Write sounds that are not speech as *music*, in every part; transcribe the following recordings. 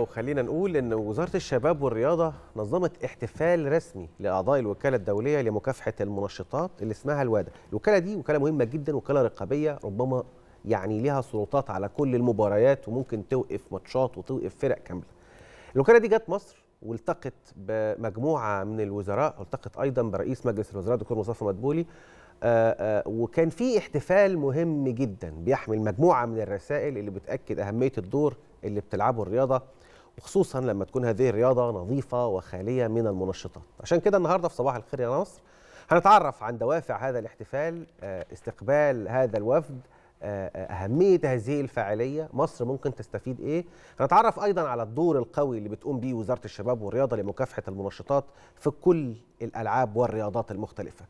وخلينا نقول ان وزاره الشباب والرياضه نظمت احتفال رسمي لاعضاء الوكاله الدوليه لمكافحه المنشطات اللي اسمها الوادا الوكاله دي وكاله مهمه جدا وكاله رقابيه ربما يعني ليها سلطات على كل المباريات وممكن توقف ماتشات وتوقف فرق كامله الوكاله دي جت مصر والتقت بمجموعه من الوزراء والتقت ايضا برئيس مجلس الوزراء دكتور مصطفى مدبولي آه، آه، وكان في احتفال مهم جدا بيحمل مجموعه من الرسائل اللي بتاكد اهميه الدور اللي بتلعبه الرياضه وخصوصا لما تكون هذه الرياضه نظيفه وخاليه من المنشطات عشان كده النهارده في صباح الخير يا نصر هنتعرف عن دوافع هذا الاحتفال آه، استقبال هذا الوفد آه، آه، أهمية هذه الفعالية مصر ممكن تستفيد إيه هنتعرف أيضا على الدور القوي اللي بتقوم به وزارة الشباب والرياضة لمكافحة المنشطات في كل الألعاب والرياضات المختلفة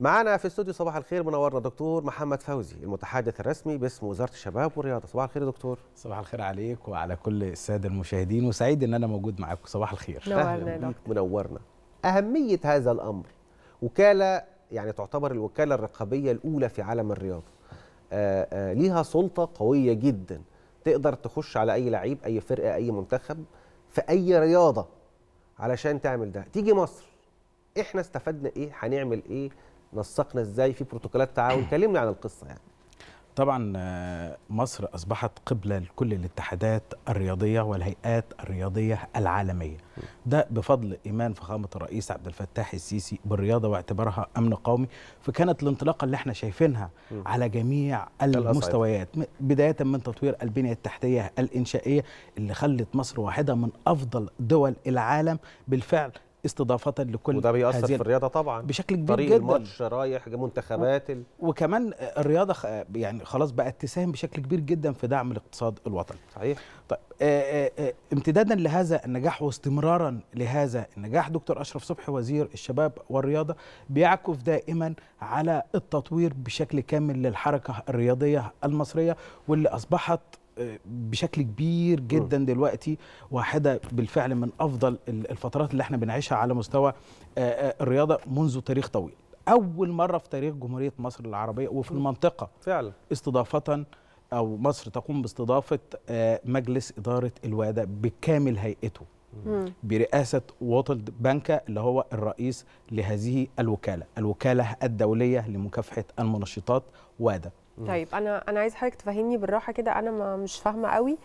معانا في استوديو صباح الخير منورنا دكتور محمد فوزي المتحدث الرسمي باسم وزاره الشباب والرياضه صباح الخير يا دكتور صباح الخير عليك وعلى كل الساده المشاهدين وسعيد ان انا موجود معاكم صباح الخير نورنا منورنا اهميه هذا الامر وكاله يعني تعتبر الوكاله الرقابيه الاولى في عالم الرياضه آه، آه، ليها سلطه قويه جدا تقدر تخش على اي لعيب اي فرقه اي منتخب في اي رياضه علشان تعمل ده تيجي مصر احنا استفدنا ايه هنعمل ايه نسقنا ازاي في بروتوكولات تعاون *clears throat* كلمنا عن القصه يعني طبعا آه، مصر اصبحت قبله لكل الاتحادات الرياضيه والهيئات الرياضيه العالميه ده بفضل ايمان فخامه الرئيس عبد الفتاح السيسي بالرياضه واعتبارها امن قومي فكانت الانطلاقه اللي احنا شايفينها على جميع المستويات بدايه من تطوير البنيه التحتيه الانشائيه اللي خلت مصر واحده من افضل دول العالم بالفعل استضافه لكل وده بيأثر في الرياضه طبعا بشكل كبير طريق جدا الماتش رايح منتخبات و... ال... وكمان الرياضه خ... يعني خلاص بقت تساهم بشكل كبير جدا في دعم الاقتصاد الوطني صحيح طيب آآ آه، آآ آه، آه، امتدادا لهذا النجاح واستمرارا لهذا النجاح دكتور اشرف صبحي وزير الشباب والرياضه بيعكف دائما على التطوير بشكل كامل للحركه الرياضيه المصريه واللي اصبحت بشكل كبير جدا دلوقتي واحده بالفعل من افضل الفترات اللي احنا بنعيشها على مستوى آه، آه، الرياضه منذ تاريخ طويل اول مره في تاريخ جمهوريه مصر العربيه وفي المنطقه فعلا استضافه او مصر تقوم باستضافه آه، مجلس اداره الواده بكامل هيئته برئاسة ووتلد بانكا اللي هو الرئيس لهذه الوكالة الوكالة الدولية لمكافحة المنشطات وادة طيب انا انا عايز حضرتك تفهمني بالراحه كده انا ما مش فاهمه قوي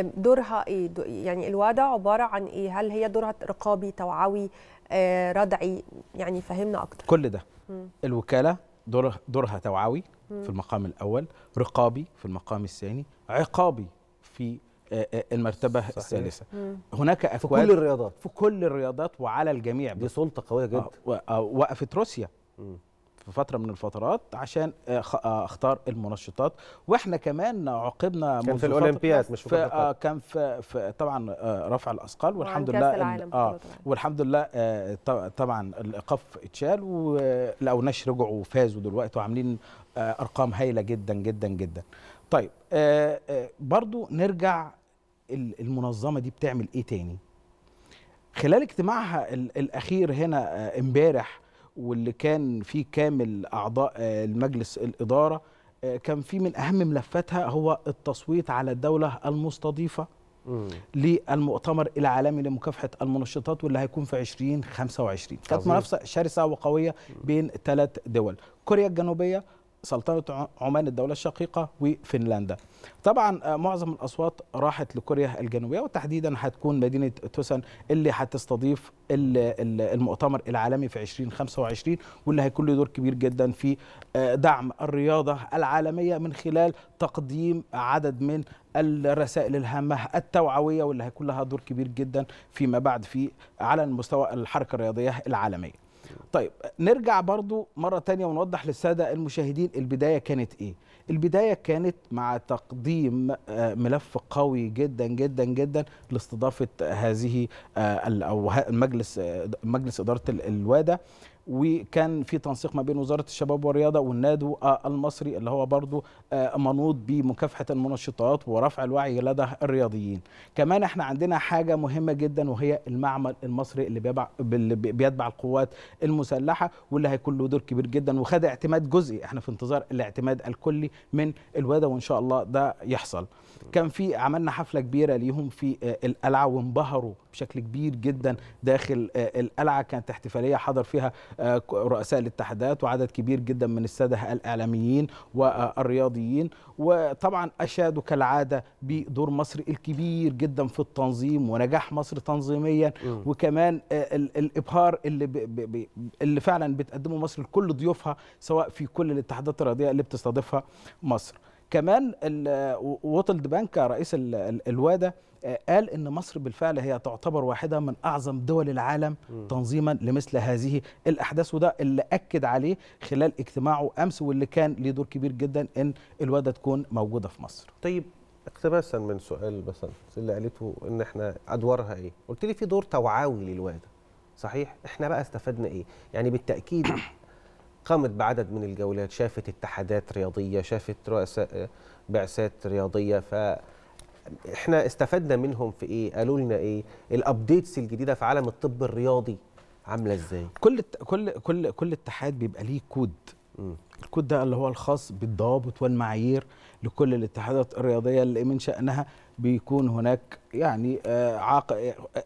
دورها ايه دو يعني الوادع عباره عن ايه هل هي دورها رقابي توعوي آه، ردعي يعني فهمنا اكتر كل ده مم. الوكاله دور دورها توعوي مم. في المقام الاول رقابي في المقام الثاني عقابي في آه، آه، المرتبه صحيح. الثالثه مم. هناك في كل الرياضات في كل الرياضات وعلى الجميع دي سلطه قويه جدا وقفت روسيا في فتره من الفترات عشان آه، آه، اختار المنشطات واحنا كمان عاقبنا كان في الاولمبياد مش في آه كان في, في طبعا آه، رفع الاثقال والحمد لله اه والحمد لله آه طبعا الايقاف اتشال ولو ناس رجعوا وفازوا دلوقتي وعاملين آه ارقام هايله جدا جدا جدا طيب آه آه برضو نرجع المنظمه دي بتعمل ايه تاني خلال اجتماعها الاخير هنا امبارح واللي كان فيه كامل اعضاء آه، المجلس الاداره آه، كان في من اهم ملفاتها هو التصويت على الدوله المستضيفه للمؤتمر العالمي لمكافحه المنشطات واللي هيكون في 2025 كانت منافسه شرسه وقويه بين ثلاث دول كوريا الجنوبيه سلطنة عمان الدولة الشقيقة وفنلندا طبعا آه، معظم الأصوات راحت لكوريا الجنوبية وتحديدا هتكون مدينة توسن اللي هتستضيف المؤتمر العالمي في 2025 واللي هيكون له دور كبير جدا في آه، دعم الرياضة العالمية من خلال تقديم عدد من الرسائل الهامة التوعوية واللي هيكون لها دور كبير جدا فيما بعد في على مستوى الحركة الرياضية العالمية طيب نرجع برضو مرة تانية ونوضح للسادة المشاهدين البداية كانت إيه البداية كانت مع تقديم آه، ملف قوي جدا جدا جدا لاستضافة هذه آه، أو مجلس آه، مجلس إدارة الوادة وكان في تنسيق ما بين وزاره الشباب والرياضه والنادي المصري اللي هو برضو آه، منوط بمكافحه المنشطات ورفع الوعي لدى الرياضيين كمان احنا عندنا حاجه مهمه جدا وهي المعمل المصري اللي بيبع اللي بيتبع القوات المسلحه واللي هيكون له دور كبير جدا وخد اعتماد جزئي احنا في انتظار الاعتماد الكلي من الواده وان شاء الله ده يحصل كان في عملنا حفله كبيره ليهم في آه، القلعه وانبهروا بشكل كبير جدا داخل آه، القلعه كانت احتفاليه حضر فيها آه، رؤساء الاتحادات وعدد كبير جدا من الساده الاعلاميين والرياضيين وطبعا اشادوا كالعاده بدور مصر الكبير جدا في التنظيم ونجاح مصر تنظيميا وكمان آه، الابهار اللي اللي فعلا بتقدمه مصر لكل ضيوفها سواء في كل الاتحادات الرياضيه اللي بتستضيفها مصر كمان ووتلد بانك رئيس الواده آه، قال ان مصر بالفعل هي تعتبر واحده من اعظم دول العالم تنظيما لمثل هذه الاحداث وده اللي اكد عليه خلال اجتماعه امس واللي كان ليه دور كبير جدا ان الواده تكون موجوده في مصر. طيب اقتباسا من سؤال مثلا اللي قالته ان احنا ادوارها ايه؟ قلت لي في دور توعوي للواده. صحيح؟ احنا بقى استفدنا ايه؟ يعني بالتاكيد قامت بعدد من الجولات شافت اتحادات رياضية شافت رؤساء بعثات رياضية ف احنا استفدنا منهم في ايه قالوا لنا ايه الابديتس الجديده في عالم الطب الرياضي عامله ازاي كل كل كل كل اتحاد بيبقى ليه كود الكود ده اللي هو الخاص بالضوابط والمعايير لكل الاتحادات الرياضيه اللي من شانها بيكون هناك يعني آه، عاق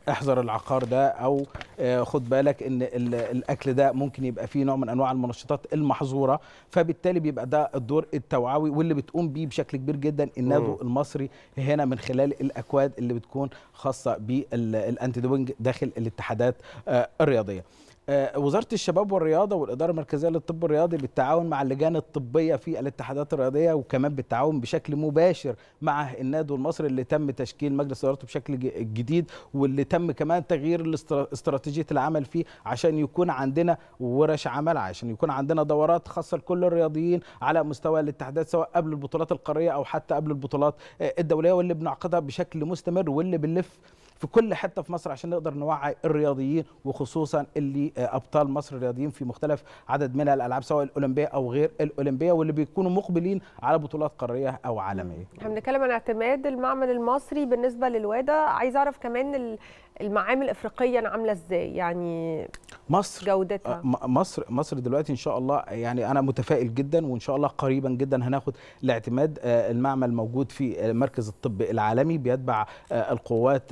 احذر العقار ده او آه، خد بالك ان الاكل ده ممكن يبقى فيه نوع من انواع المنشطات المحظوره فبالتالي بيبقى ده الدور التوعوي واللي بتقوم بيه بشكل كبير جدا النادو المصري هنا من خلال الاكواد اللي بتكون خاصه بالانتي دوبنج داخل الاتحادات آه، الرياضيه آه، وزاره الشباب والرياضه والاداره المركزيه للطب الرياضي بالتعاون مع اللجان الطبيه في الاتحادات الرياضيه وكمان بالتعاون بشكل مباشر مع النادي المصري اللي تم تشكيل مجلس ادارته بشكل جديد واللي تم كمان تغيير استراتيجيه العمل فيه عشان يكون عندنا ورش عمل عشان يكون عندنا دورات خاصه لكل الرياضيين على مستوى الاتحادات سواء قبل البطولات القاريه او حتى قبل البطولات آه، الدوليه واللي بنعقدها بشكل مستمر واللي بنلف في كل حته في مصر عشان نقدر نوعي الرياضيين وخصوصا اللي آه، ابطال مصر الرياضيين في مختلف عدد من الالعاب سواء الاولمبيه او غير الاولمبيه واللي بيكونوا مقبلين على بطولات قاريه او عالميه. احنا بنتكلم عن اعتماد المعمل المصري بالنسبه للواده عايز اعرف كمان المعامل افريقيا عامله ازاي يعني مصر جودتها آه، مصر مصر دلوقتي ان شاء الله يعني انا متفائل جدا وان شاء الله قريبا جدا هناخد الاعتماد آه، المعمل موجود في آه، مركز الطب العالمي بيتبع القوات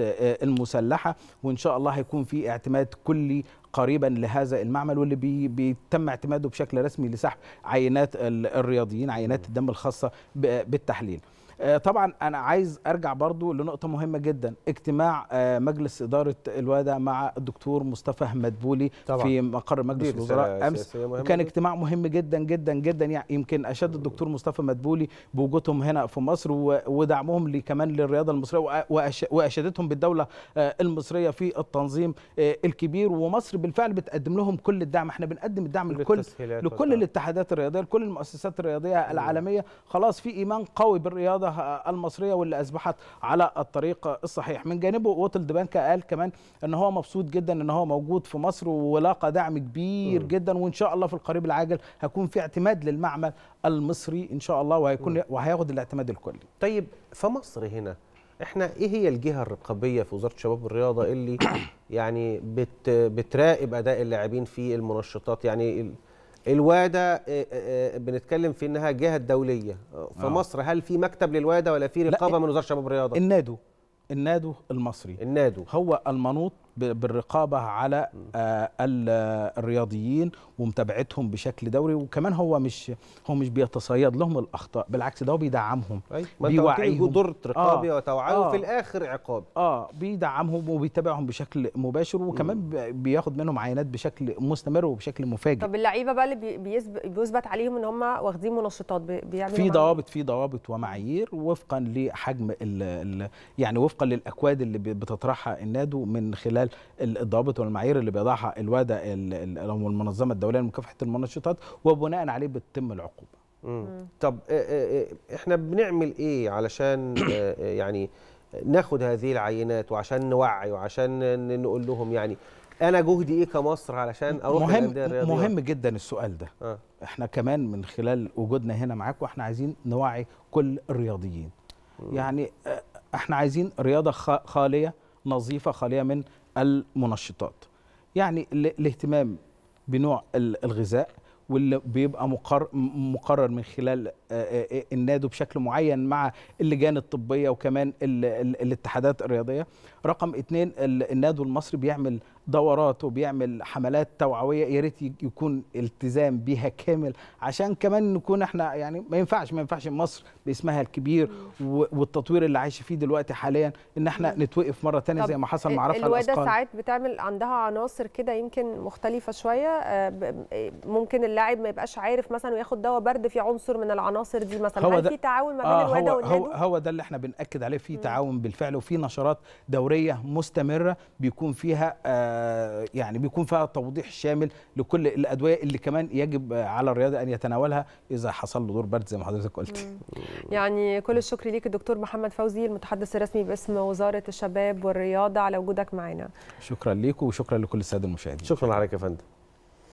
المسلحه وان شاء الله هيكون في اعتماد كلي قريبا لهذا المعمل واللي بي بيتم اعتماده بشكل رسمي لسحب عينات الرياضيين عينات الدم الخاصه بالتحليل آه، طبعا انا عايز ارجع برضو لنقطه مهمه جدا اجتماع آه، مجلس اداره الوادع مع الدكتور مصطفى مدبولي طبعا. في مقر مجلس الوزراء امس وكان اجتماع مهم جدا جدا جدا يعني يمكن اشاد الدكتور مصطفى مدبولي بوجودهم هنا في مصر ودعمهم كمان للرياضه المصريه واشادتهم بالدوله آه، المصريه في التنظيم الكبير ومصر بالفعل بتقدم لهم كل الدعم احنا بنقدم الدعم لكل لكل الاتحادات الرياضيه لكل المؤسسات الرياضيه العالميه خلاص في ايمان قوي بالرياضه المصريه واللي اصبحت على الطريق الصحيح من جانبه وطل دبانكا قال كمان ان هو مبسوط جدا ان هو موجود في مصر ولاقى دعم كبير م. جدا وان شاء الله في القريب العاجل هيكون في اعتماد للمعمل المصري ان شاء الله وهيكون وهياخد الاعتماد الكلي طيب في مصر هنا احنا ايه هي الجهه الرقابيه في وزاره الشباب والرياضه اللي *coughs* يعني بت بتراقب اداء اللاعبين في المنشطات يعني الواده آه، آه، آه، بنتكلم في انها جهه دوليه في آه. مصر هل في مكتب للواده ولا في رقابه من وزاره الشباب والرياضه النادو النادو المصري النادو هو المنوط بالرقابه على آه، الرياضيين ومتابعتهم بشكل دوري وكمان هو مش هو مش بيتصيد لهم الاخطاء بالعكس ده هو بيدعمهم بيوعيهم جدرة رقابي آه وتوعيه آه في الاخر عقاب اه بيدعمهم وبيتابعهم بشكل مباشر وكمان بياخد منهم عينات بشكل مستمر وبشكل مفاجئ طب اللعيبه بقى اللي بيثبت عليهم ان هم واخدين منشطات بيعملوا في ضوابط في ضوابط ومعايير وفقا لحجم الـ الـ يعني وفقا للاكواد اللي بتطرحها النادو من خلال خلال الضوابط والمعايير اللي بيضعها الوادة او المنظمه الدوليه لمكافحه المنشطات وبناء عليه بتتم العقوبه. طب آه، آه، آه، احنا بنعمل ايه علشان يعني ناخد هذه العينات وعشان نوعي وعشان نقول لهم يعني انا جهدي ايه كمصر علشان اروح مهم الرياضية. مهم جدا السؤال ده آه. احنا كمان من خلال وجودنا هنا معاك واحنا عايزين نوعي كل الرياضيين م. يعني احنا عايزين رياضه خاليه نظيفه خاليه من المنشطات يعني الاهتمام بنوع الغذاء واللي بيبقى مقرر, مقرر من خلال آه، آه، آه، النادو بشكل معين مع اللجان الطبيه وكمان الاتحادات الرياضيه رقم اتنين النادو المصري بيعمل دورات وبيعمل حملات توعويه يا ريت يكون التزام بيها كامل عشان كمان نكون احنا يعني ما ينفعش ما ينفعش مصر باسمها الكبير والتطوير اللي عايشه فيه دلوقتي حاليا ان احنا نتوقف مره ثانيه زي ما حصل مع رفع الاسقال ساعات بتعمل عندها عناصر كده يمكن مختلفه شويه آه، ممكن اللاعب ما يبقاش عارف مثلا وياخد دواء برد في عنصر من العناصر دي مثلا هل في تعاون ما آه، بين آه الوادة والنادي هو, هو ده اللي احنا بناكد عليه في تعاون بالفعل وفي نشرات دوريه مستمره بيكون فيها آه يعني بيكون فيها توضيح شامل لكل الادويه اللي كمان يجب على الرياضي ان يتناولها اذا حصل له دور برد زي ما حضرتك قلت يعني كل الشكر ليك الدكتور محمد فوزي المتحدث الرسمي باسم وزاره الشباب والرياضه على وجودك معنا شكرا ليك وشكرا لكل الساده المشاهدين شكرا عليك يا فندم